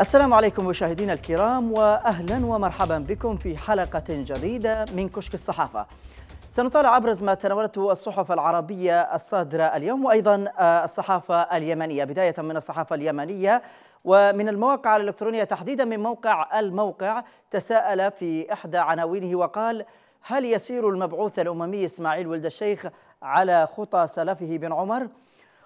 السلام عليكم مشاهدينا الكرام واهلا ومرحبا بكم في حلقه جديده من كشك الصحافه. سنطالع ابرز ما تناولته الصحف العربيه الصادره اليوم وايضا آه، الصحافه اليمنيه، بدايه من الصحافه اليمنيه ومن المواقع الالكترونيه تحديدا من موقع الموقع تساءل في احدى عناوينه وقال: هل يسير المبعوث الاممي اسماعيل ولد الشيخ على خطى سلفه بن عمر؟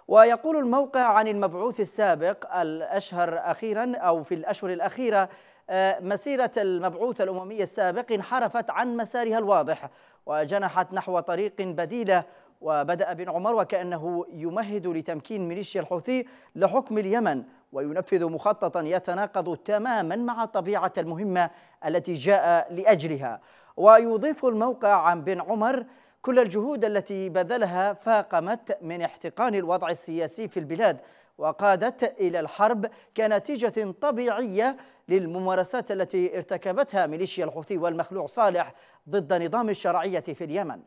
ويقول الموقع عن المبعوث السابق الأشهر أخيرا أو في الأشهر الأخيرة آه، مسيرة المبعوث الأممي السابق انحرفت عن مسارها الواضح وجنحت نحو طريق بديلة وبدأ بن عمر وكأنه يمهد لتمكين ميليشيا الحوثي لحكم اليمن وينفذ مخططا يتناقض تماما مع طبيعة المهمة التي جاء لأجلها ويضيف الموقع عن بن عمر كل الجهود التي بذلها فاقمت من احتقان الوضع السياسي في البلاد وقادت إلى الحرب كنتيجة طبيعية للممارسات التي ارتكبتها ميليشيا الحوثي والمخلوع صالح ضد نظام الشرعية في اليمن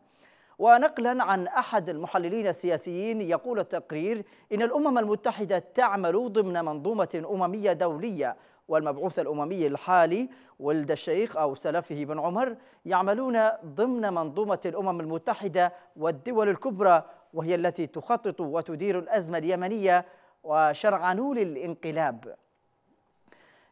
ونقلا عن أحد المحللين السياسيين يقول التقرير إن الأمم المتحدة تعمل ضمن منظومة أممية دولية والمبعوث الأممي الحالي ولد الشيخ أو سلفه بن عمر يعملون ضمن منظومة الأمم المتحدة والدول الكبرى وهي التي تخطط وتدير الأزمة اليمنية وشرعنوا للانقلاب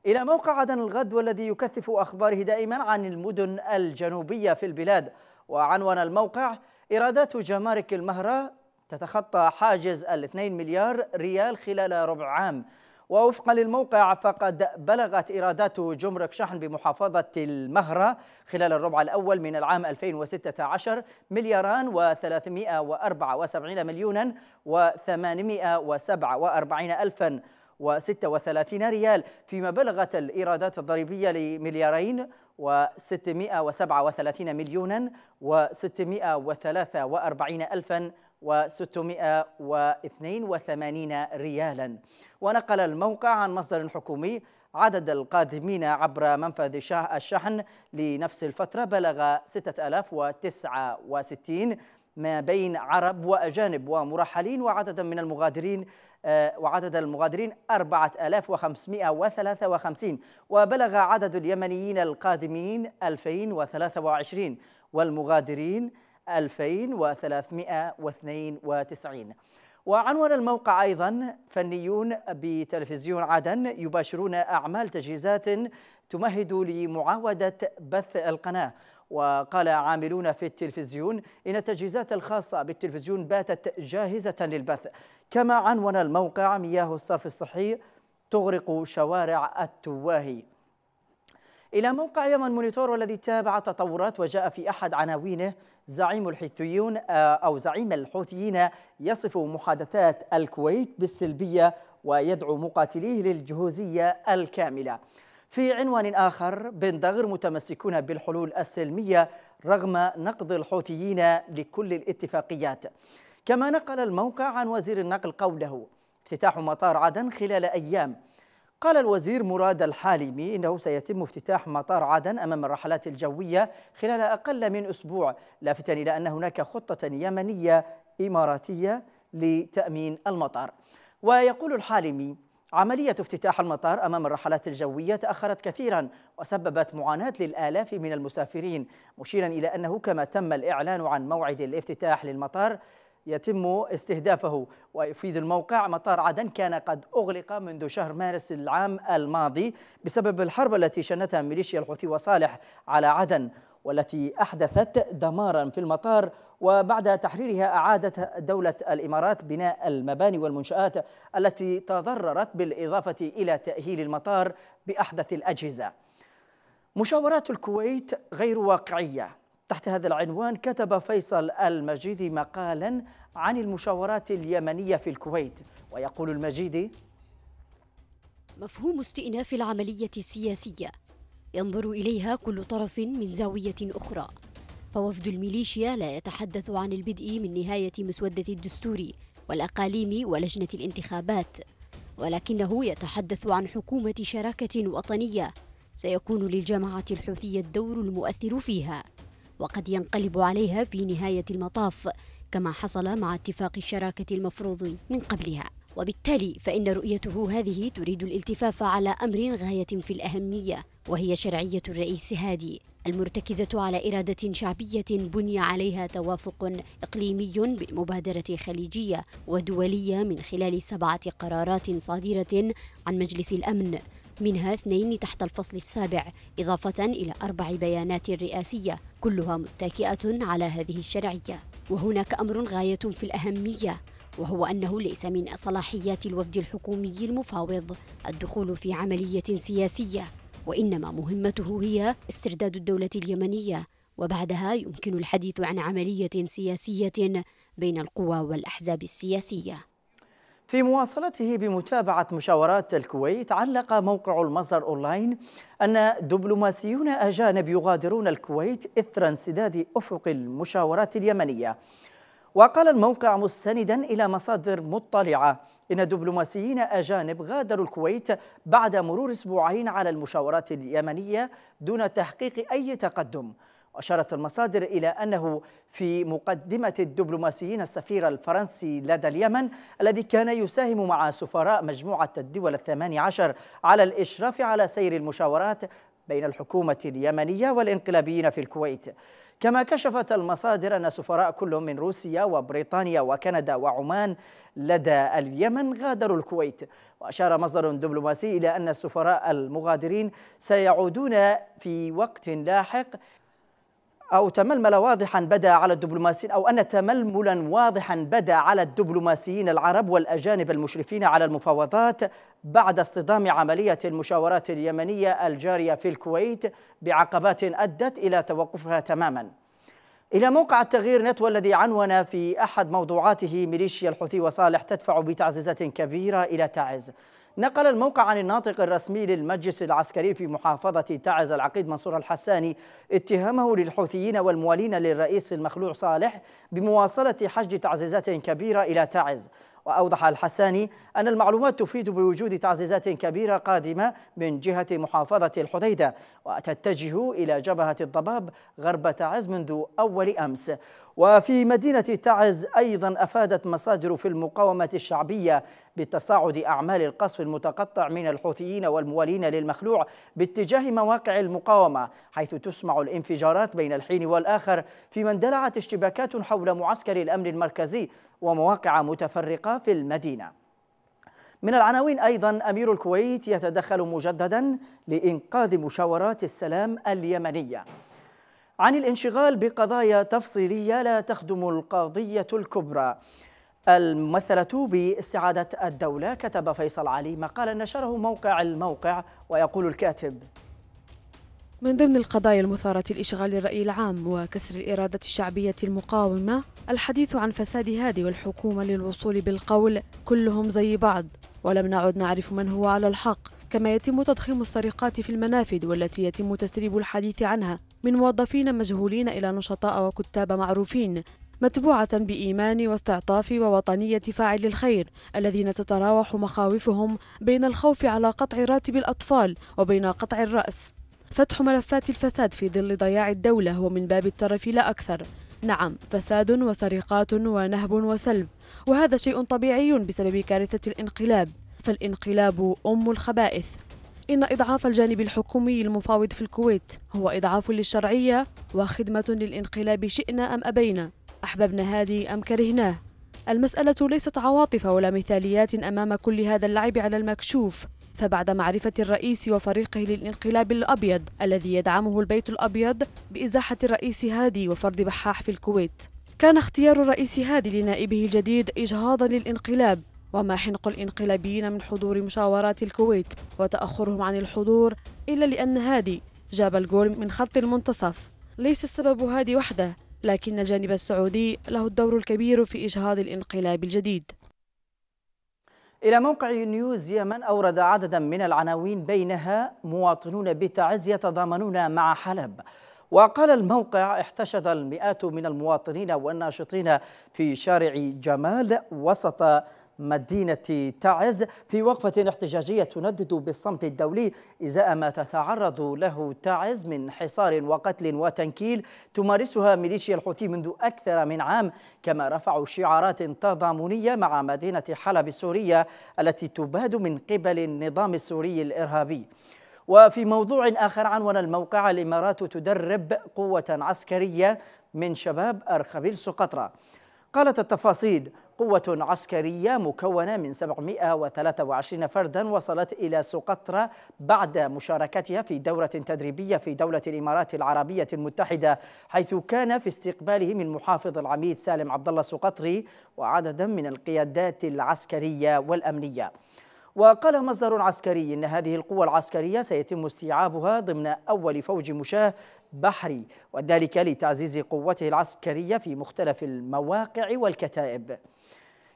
إلى موقع عدن الغد والذي يكثف أخباره دائما عن المدن الجنوبية في البلاد وعنوان الموقع إيرادات جمارك المهرة تتخطى حاجز الاثنين مليار ريال خلال ربع عام ووفقا للموقع فقد بلغت إيرادات جمرك شحن بمحافظة المهرة خلال الربع الأول من العام 2016 ملياران و374 مليونا و847 ألفا و36 ريال فيما بلغت الإيرادات الضريبية لمليارين و637 مليونا و643 ألفا و 682 ريالا ونقل الموقع عن مصدر حكومي عدد القادمين عبر منفذ الشحن لنفس الفترة بلغ 6069 ما بين عرب وأجانب ومرحلين وعددا من المغادرين آه، وعدد المغادرين 4553 وبلغ عدد اليمنيين القادمين 2023 والمغادرين 2392 وعنوان الموقع أيضا فنيون بتلفزيون عدن يباشرون أعمال تجهيزات تمهد لمعاودة بث القناة وقال عاملون في التلفزيون إن التجهيزات الخاصة بالتلفزيون باتت جاهزة للبث كما عنون الموقع مياه الصرف الصحي تغرق شوارع التواهي إلى موقع يمن مونيتور والذي تابع تطورات وجاء في أحد عناوينه زعيم الحوثيون آه، أو زعيم الحوثيين يصف محادثات الكويت بالسلبية ويدعو مقاتليه للجهوزية الكاملة في عنوان آخر بندغر متمسكون بالحلول السلمية رغم نقد الحوثيين لكل الاتفاقيات كما نقل الموقع عن وزير النقل قوله افتتاح مطار عدن خلال أيام قال الوزير مراد الحالمي إنه سيتم افتتاح مطار عدن أمام الرحلات الجوية خلال أقل من أسبوع لافتا إلى أن هناك خطة يمنية إماراتية لتأمين المطار ويقول الحالمي عملية افتتاح المطار أمام الرحلات الجوية تأخرت كثيرا وسببت معاناة للآلاف من المسافرين مشيرا إلى أنه كما تم الإعلان عن موعد الافتتاح للمطار يتم استهدافه ويفيد الموقع مطار عدن كان قد أغلق منذ شهر مارس العام الماضي بسبب الحرب التي شنتها ميليشيا الحوثي وصالح على عدن والتي أحدثت دمارا في المطار وبعد تحريرها أعادت دولة الإمارات بناء المباني والمنشآت التي تضررت بالإضافة إلى تأهيل المطار بأحدث الأجهزة مشاورات الكويت غير واقعية تحت هذا العنوان كتب فيصل المجيدي مقالا عن المشاورات اليمنية في الكويت ويقول المجيدي مفهوم استئناف العملية السياسية ينظر إليها كل طرف من زاوية أخرى فوفد الميليشيا لا يتحدث عن البدء من نهاية مسودة الدستور والأقاليم ولجنة الانتخابات ولكنه يتحدث عن حكومة شراكة وطنية سيكون للجماعة الحوثية الدور المؤثر فيها وقد ينقلب عليها في نهاية المطاف كما حصل مع اتفاق الشراكة المفروض من قبلها وبالتالي فإن رؤيته هذه تريد الالتفاف على أمر غاية في الأهمية وهي شرعية الرئيس هادي المرتكزة على إرادة شعبية بني عليها توافق إقليمي بالمبادرة الخليجية ودولية من خلال سبعة قرارات صادرة عن مجلس الأمن منها اثنين تحت الفصل السابع إضافة إلى أربع بيانات رئاسية كلها متكئة على هذه الشرعية وهناك أمر غاية في الأهمية وهو أنه ليس من صلاحيات الوفد الحكومي المفاوض الدخول في عملية سياسية وإنما مهمته هي استرداد الدولة اليمنية وبعدها يمكن الحديث عن عملية سياسية بين القوى والأحزاب السياسية في مواصلته بمتابعة مشاورات الكويت علق موقع المصدر أونلاين أن دبلوماسيون أجانب يغادرون الكويت إثر انسداد أفق المشاورات اليمنية وقال الموقع مستندا إلى مصادر مطلعة إن دبلوماسيين أجانب غادروا الكويت بعد مرور أسبوعين على المشاورات اليمنية دون تحقيق أي تقدم أشارت المصادر إلى أنه في مقدمة الدبلوماسيين السفير الفرنسي لدى اليمن الذي كان يساهم مع سفراء مجموعة الدول الثماني عشر على الإشراف على سير المشاورات بين الحكومة اليمنية والانقلابيين في الكويت كما كشفت المصادر أن سفراء كل من روسيا وبريطانيا وكندا وعمان لدى اليمن غادروا الكويت وأشار مصدر دبلوماسي إلى أن السفراء المغادرين سيعودون في وقت لاحق أو تململ واضحا بدا على الدبلوماسيين أو أن تململا واضحا بدا على الدبلوماسيين العرب والأجانب المشرفين على المفاوضات بعد اصطدام عملية المشاورات اليمنية الجارية في الكويت بعقبات أدت إلى توقفها تماما إلى موقع التغيير نتوى الذي عنون في أحد موضوعاته ميليشيا الحوثي وصالح تدفع بتعزيزات كبيرة إلى تعز نقل الموقع عن الناطق الرسمي للمجلس العسكري في محافظة تعز العقيد منصور الحساني اتهامه للحوثيين والموالين للرئيس المخلوع صالح بمواصلة حشد تعزيزات كبيرة إلى تعز وأوضح الحساني أن المعلومات تفيد بوجود تعزيزات كبيرة قادمة من جهة محافظة الحديدة وتتجه إلى جبهة الضباب غرب تعز منذ أول أمس وفي مدينة تعز أيضا أفادت مصادر في المقاومة الشعبية بتصاعد أعمال القصف المتقطع من الحوثيين والموالين للمخلوع باتجاه مواقع المقاومة حيث تسمع الانفجارات بين الحين والآخر فيما اندلعت اشتباكات حول معسكر الأمن المركزي ومواقع متفرقة في المدينة من العناوين أيضا أمير الكويت يتدخل مجددا لإنقاذ مشاورات السلام اليمنية عن الانشغال بقضايا تفصيلية لا تخدم القضية الكبرى الممثلة باستعادة الدولة كتب فيصل علي مقالا نشره موقع الموقع ويقول الكاتب من ضمن القضايا المثارة لإشغال الرأي العام وكسر الإرادة الشعبية المقاومة الحديث عن فساد هذه والحكومة للوصول بالقول كلهم زي بعض ولم نعد نعرف من هو على الحق كما يتم تضخيم السرقات في المنافذ والتي يتم تسريب الحديث عنها من موظفين مجهولين إلى نشطاء وكتاب معروفين متبوعة بإيمان واستعطاف ووطنية فاعل الخير الذين تتراوح مخاوفهم بين الخوف على قطع راتب الأطفال وبين قطع الرأس فتح ملفات الفساد في ظل ضياع الدولة هو من باب الترف لا أكثر نعم فساد وسرقات ونهب وسلب وهذا شيء طبيعي بسبب كارثة الانقلاب فالانقلاب أم الخبائث إن إضعاف الجانب الحكومي المفاوض في الكويت هو إضعاف للشرعية وخدمة للانقلاب شئنا أم أبينا أحببنا هذه أم كرهناه المسألة ليست عواطف ولا مثاليات أمام كل هذا اللعب على المكشوف فبعد معرفة الرئيس وفريقه للانقلاب الأبيض الذي يدعمه البيت الأبيض بإزاحة الرئيس هادي وفرض بحاح في الكويت كان اختيار الرئيس هادي لنائبه الجديد إجهاضا للانقلاب وما حنق الانقلابيين من حضور مشاورات الكويت وتأخرهم عن الحضور إلا لأن هادي جاب الجول من خط المنتصف ليس السبب هادي وحده لكن الجانب السعودي له الدور الكبير في إجهاض الانقلاب الجديد إلى موقع نيوز يمن أورد عددا من العناوين بينها مواطنون بتعز يتضامنون مع حلب وقال الموقع احتشد المئات من المواطنين والناشطين في شارع جمال وسط مدينة تعز في وقفة احتجاجية تندد بالصمت الدولي إزاء ما تتعرض له تعز من حصار وقتل وتنكيل تمارسها ميليشيا الحوثي منذ أكثر من عام كما رفعوا شعارات تضامنية مع مدينة حلب السورية التي تباد من قبل النظام السوري الإرهابي وفي موضوع آخر عنون الموقع الإمارات تدرب قوة عسكرية من شباب أرخبيل سقطرى قالت التفاصيل قوة عسكرية مكونة من 723 فردا وصلت إلى سقطرى بعد مشاركتها في دورة تدريبية في دولة الإمارات العربية المتحدة حيث كان في استقباله من محافظ العميد سالم عبد الله السقطري وعددا من القيادات العسكرية والأمنية وقال مصدر عسكري ان هذه القوة العسكرية سيتم استيعابها ضمن اول فوج مشاة بحري وذلك لتعزيز قوته العسكرية في مختلف المواقع والكتائب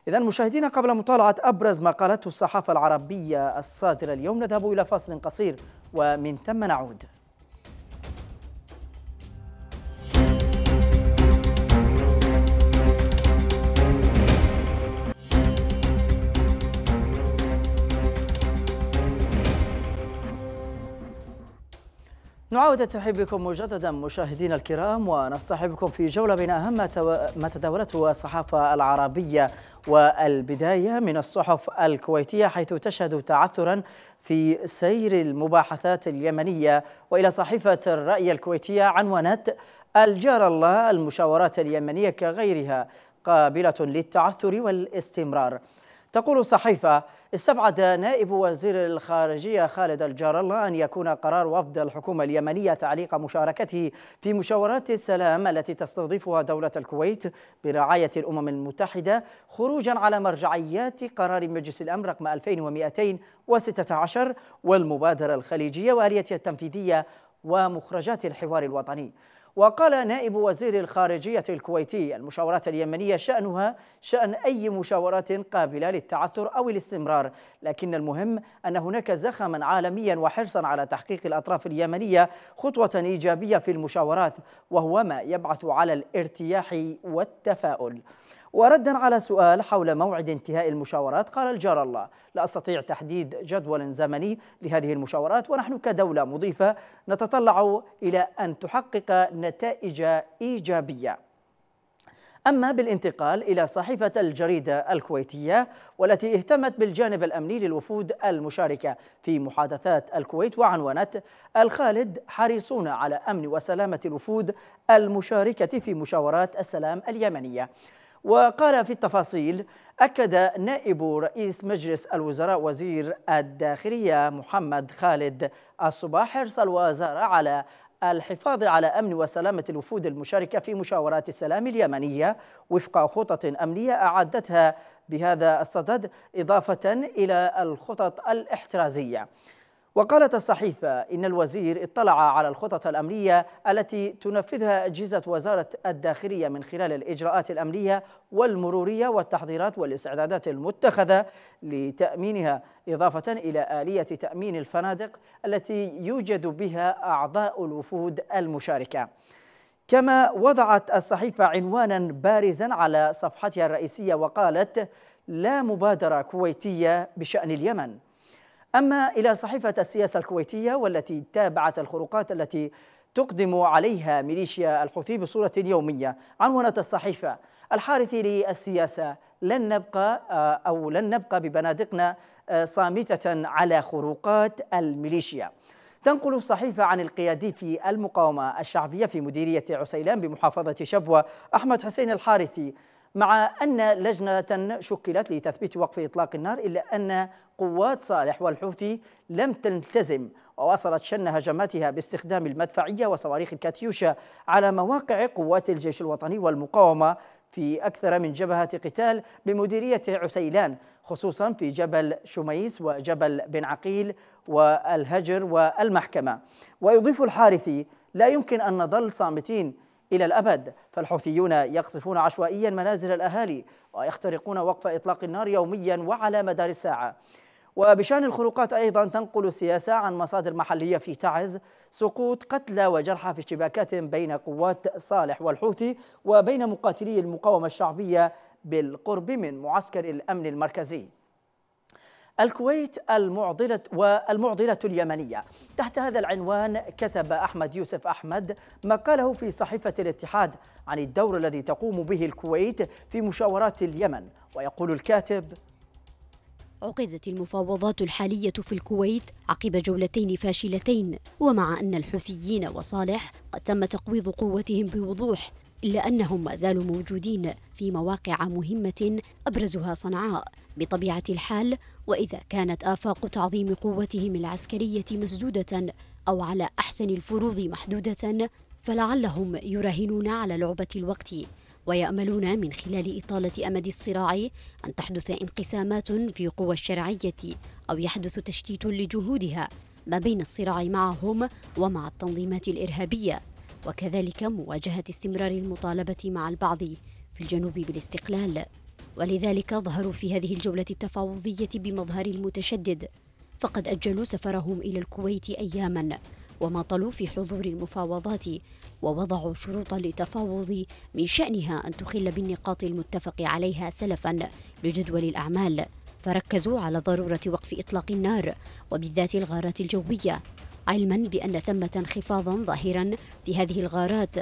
إذا مشاهدينا قبل مطالعة أبرز ما قالته الصحافة العربية الصادرة اليوم نذهب إلى فاصل قصير ومن ثم نعود نعاود الترحيب بكم مجددا مشاهدينا الكرام ونصطحبكم في جولة بين أهم ما تداولته الصحافة العربية والبداية من الصحف الكويتية حيث تشهد تعثرا في سير المباحثات اليمنية وإلى صحيفة الرأي الكويتية عنونت الجار الله المشاورات اليمنية كغيرها قابلة للتعثر والاستمرار تقول صحيفة استبعد نائب وزير الخارجية خالد الجار الله أن يكون قرار وفد الحكومة اليمنية تعليق مشاركته في مشاورات السلام التي تستضيفها دولة الكويت برعاية الأمم المتحدة خروجا على مرجعيات قرار مجلس الأمن رقم 2216 والمبادرة الخليجية وآليتها التنفيذية ومخرجات الحوار الوطني وقال نائب وزير الخارجية الكويتي المشاورات اليمنية شأنها شأن أي مشاورات قابلة للتعثر أو الاستمرار لكن المهم أن هناك زخما عالميا وحرصا على تحقيق الأطراف اليمنية خطوة إيجابية في المشاورات وهو ما يبعث على الارتياح والتفاؤل وردا على سؤال حول موعد انتهاء المشاورات قال الجار الله لا أستطيع تحديد جدول زمني لهذه المشاورات ونحن كدولة مضيفة نتطلع إلى أن تحقق نتائج إيجابية أما بالانتقال إلى صحيفة الجريدة الكويتية والتي اهتمت بالجانب الأمني للوفود المشاركة في محادثات الكويت وعنونت الخالد حريصون على أمن وسلامة الوفود المشاركة في مشاورات السلام اليمنية وقال في التفاصيل أكد نائب رئيس مجلس الوزراء وزير الداخلية محمد خالد الصباح حرص الوزارة على الحفاظ على أمن وسلامة الوفود المشاركة في مشاورات السلام اليمنية وفق خطط أمنية أعدتها بهذا الصدد إضافة إلى الخطط الاحترازية وقالت الصحيفة إن الوزير اطلع على الخطط الأمنية التي تنفذها أجهزة وزارة الداخلية من خلال الإجراءات الأمنية والمرورية والتحضيرات والاستعدادات المتخذة لتأمينها إضافة إلى آلية تأمين الفنادق التي يوجد بها أعضاء الوفود المشاركة كما وضعت الصحيفة عنوانا بارزا على صفحتها الرئيسية وقالت لا مبادرة كويتية بشأن اليمن أما إلى صحيفة السياسة الكويتية والتي تابعت الخروقات التي تقدم عليها ميليشيا الحوثي بصورة يومية عنونة الصحيفة الحارثي للسياسة لن نبقى آه، أو لن نبقى ببنادقنا آه، صامتة على خروقات الميليشيا تنقل الصحيفة عن القيادي في المقاومة الشعبية في مديرية عسيلان بمحافظة شبوة أحمد حسين الحارثي مع أن لجنة شكلت لتثبيت وقف إطلاق النار إلا أن قوات صالح والحوثي لم تلتزم وواصلت شن هجماتها باستخدام المدفعية وصواريخ الكاتيوشا على مواقع قوات الجيش الوطني والمقاومة في أكثر من جبهة قتال بمديرية عسيلان خصوصا في جبل شميس وجبل بن عقيل والهجر والمحكمة ويضيف الحارثي لا يمكن أن نظل صامتين إلى الأبد فالحوثيون يقصفون عشوائيا منازل الأهالي ويخترقون وقف إطلاق النار يوميا وعلى مدار الساعة وبشان الخروقات أيضا تنقل السياسة عن مصادر محلية في تعز سقوط قتلى وجرحى في اشتباكات بين قوات صالح والحوثي وبين مقاتلي المقاومة الشعبية بالقرب من معسكر الأمن المركزي الكويت المعضلة والمعضلة اليمنية تحت هذا العنوان كتب أحمد يوسف أحمد مقاله في صحيفة الاتحاد عن الدور الذي تقوم به الكويت في مشاورات اليمن ويقول الكاتب عقدت المفاوضات الحالية في الكويت عقب جولتين فاشلتين ومع أن الحوثيين وصالح قد تم تقويض قوتهم بوضوح إلا أنهم ما زالوا موجودين في مواقع مهمة أبرزها صنعاء بطبيعة الحال وإذا كانت آفاق تعظيم قوتهم العسكرية مسدودة أو على أحسن الفروض محدودة فلعلهم يراهنون على لعبة الوقت ويأملون من خلال إطالة أمد الصراع أن تحدث انقسامات في قوى الشرعية أو يحدث تشتيت لجهودها ما بين الصراع معهم ومع التنظيمات الإرهابية وكذلك مواجهة استمرار المطالبة مع البعض في الجنوب بالاستقلال ولذلك ظهروا في هذه الجولة التفاوضية بمظهر المتشدد فقد أجلوا سفرهم إلى الكويت أياما وماطلوا في حضور المفاوضات ووضعوا شروطا للتفاوض من شأنها أن تخل بالنقاط المتفق عليها سلفا لجدول الأعمال فركزوا على ضرورة وقف إطلاق النار وبالذات الغارات الجوية علما بأن ثمة انخفاضا ظاهرا في هذه الغارات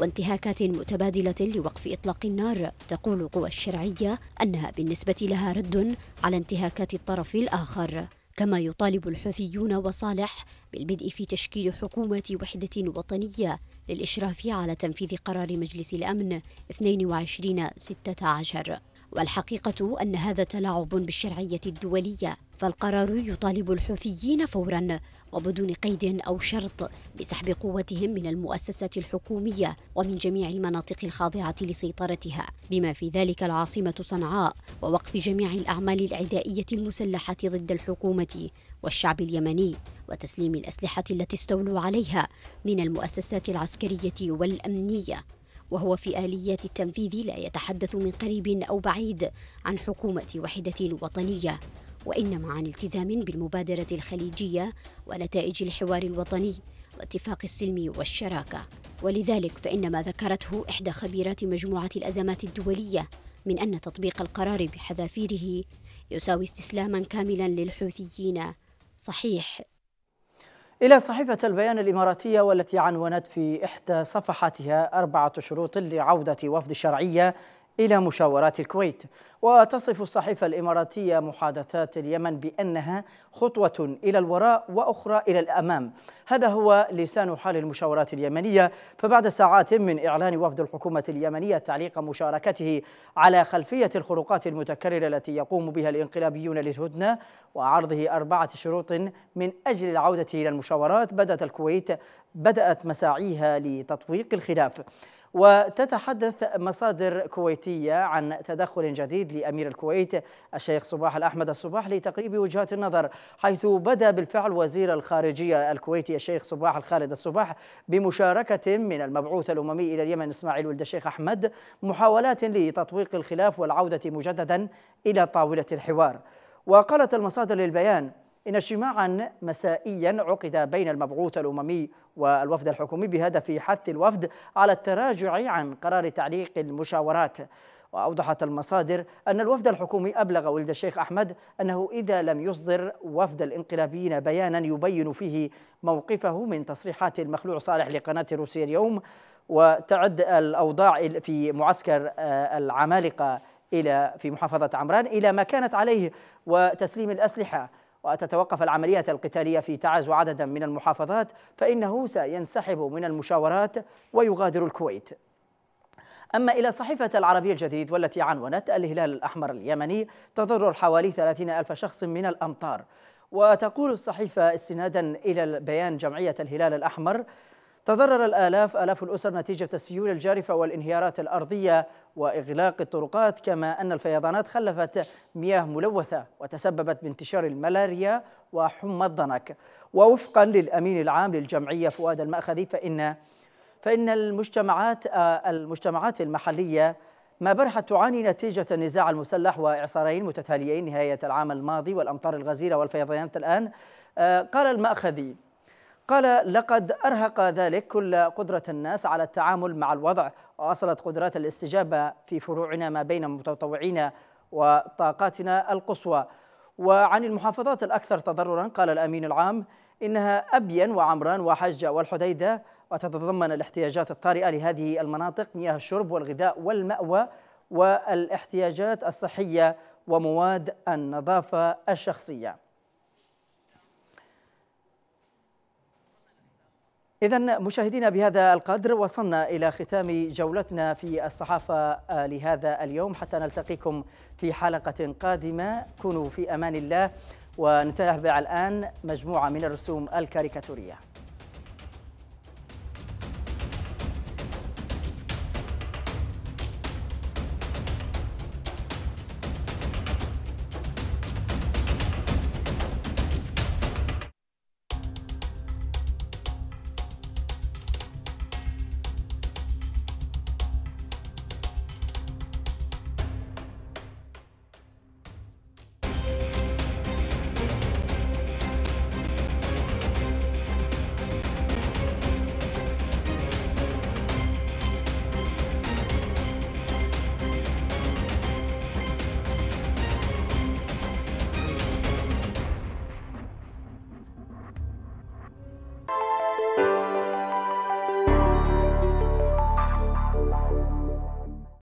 وانتهاكات متبادلة لوقف إطلاق النار تقول قوى الشرعية أنها بالنسبة لها رد على انتهاكات الطرف الآخر كما يطالب الحوثيون وصالح بالبدء في تشكيل حكومة وحدة وطنية للإشراف على تنفيذ قرار مجلس الأمن 22 16 والحقيقة أن هذا تلاعب بالشرعية الدولية فالقرار يطالب الحوثيين فورا وبدون قيد أو شرط بسحب قوتهم من المؤسسات الحكومية ومن جميع المناطق الخاضعة لسيطرتها بما في ذلك العاصمة صنعاء ووقف جميع الأعمال العدائية المسلحة ضد الحكومة والشعب اليمني وتسليم الأسلحة التي استولوا عليها من المؤسسات العسكرية والأمنية وهو في آليات التنفيذ لا يتحدث من قريب أو بعيد عن حكومة وحدة وطنية وإنما عن التزام بالمبادرة الخليجية ونتائج الحوار الوطني واتفاق السلم والشراكة ولذلك فإن ما ذكرته إحدى خبيرات مجموعة الأزمات الدولية من أن تطبيق القرار بحذافيره يساوي استسلاما كاملا للحوثيين صحيح إلى صحيفة البيان الإماراتية والتي عنونت في إحدى صفحاتها أربعة شروط لعودة وفد الشرعية إلى مشاورات الكويت وتصف الصحيفة الإماراتية محادثات اليمن بأنها خطوة إلى الوراء وأخرى إلى الأمام هذا هو لسان حال المشاورات اليمنية فبعد ساعات من إعلان وفد الحكومة اليمنية تعليق مشاركته على خلفية الخروقات المتكررة التي يقوم بها الانقلابيون للهدنة وعرضه أربعة شروط من أجل العودة إلى المشاورات بدأت الكويت بدأت مساعيها لتطويق الخلاف وتتحدث مصادر كويتية عن تدخل جديد لأمير الكويت الشيخ صباح الأحمد الصباح لتقريب وجهات النظر حيث بدا بالفعل وزير الخارجية الكويتي الشيخ صباح الخالد الصباح بمشاركة من المبعوث الأممي إلى اليمن إسماعيل ولد الشيخ أحمد محاولات لتطويق الخلاف والعودة مجددا إلى طاولة الحوار وقالت المصادر للبيان إن اجتماعا مسائيا عقد بين المبعوث الأممي والوفد الحكومي بهدف حث الوفد على التراجع عن قرار تعليق المشاورات وأوضحت المصادر أن الوفد الحكومي أبلغ ولد الشيخ أحمد أنه إذا لم يصدر وفد الإنقلابيين بيانا يبين فيه موقفه من تصريحات المخلوع صالح لقناة روسيا اليوم وتعد الأوضاع في معسكر آه، العمالقة إلى في محافظة عمران إلى ما كانت عليه وتسليم الأسلحة وتتوقف العمليات القتالية في تعز وعددا من المحافظات فإنه سينسحب من المشاورات ويغادر الكويت أما إلى صحيفة العربية الجديد والتي عنونت الهلال الأحمر اليمني تضرر حوالي 30 ألف شخص من الأمطار وتقول الصحيفة استنادا إلى بيان جمعية الهلال الأحمر تضرر الآلاف آلاف الأسر نتيجة السيول الجارفة والانهيارات الأرضية وإغلاق الطرقات كما أن الفيضانات خلفت مياه ملوثة وتسببت بانتشار الملاريا وحمى الضنك ووفقا للأمين العام للجمعية فؤاد المأخذي فإن فإن المجتمعات آه، المجتمعات المحلية ما برحت تعاني نتيجة النزاع المسلح وإعصارين متتاليين نهاية العام الماضي والأمطار الغزيرة والفيضانات الآن آه، قال المأخذي قال لقد أرهق ذلك كل قدرة الناس على التعامل مع الوضع وأصلت قدرات الاستجابة في فروعنا ما بين متطوعين وطاقاتنا القصوى وعن المحافظات الأكثر تضررا قال الأمين العام إنها أبين وعمران وحجة والحديدة وتتضمن الاحتياجات الطارئة لهذه المناطق مياه الشرب والغذاء والمأوى والاحتياجات الصحية ومواد النظافة الشخصية إذا مشاهدينا بهذا القدر وصلنا إلى ختام جولتنا في الصحافة آه، لهذا اليوم حتى نلتقيكم في حلقة قادمة كونوا في أمان الله ونتابع الآن مجموعة من الرسوم الكاريكاتورية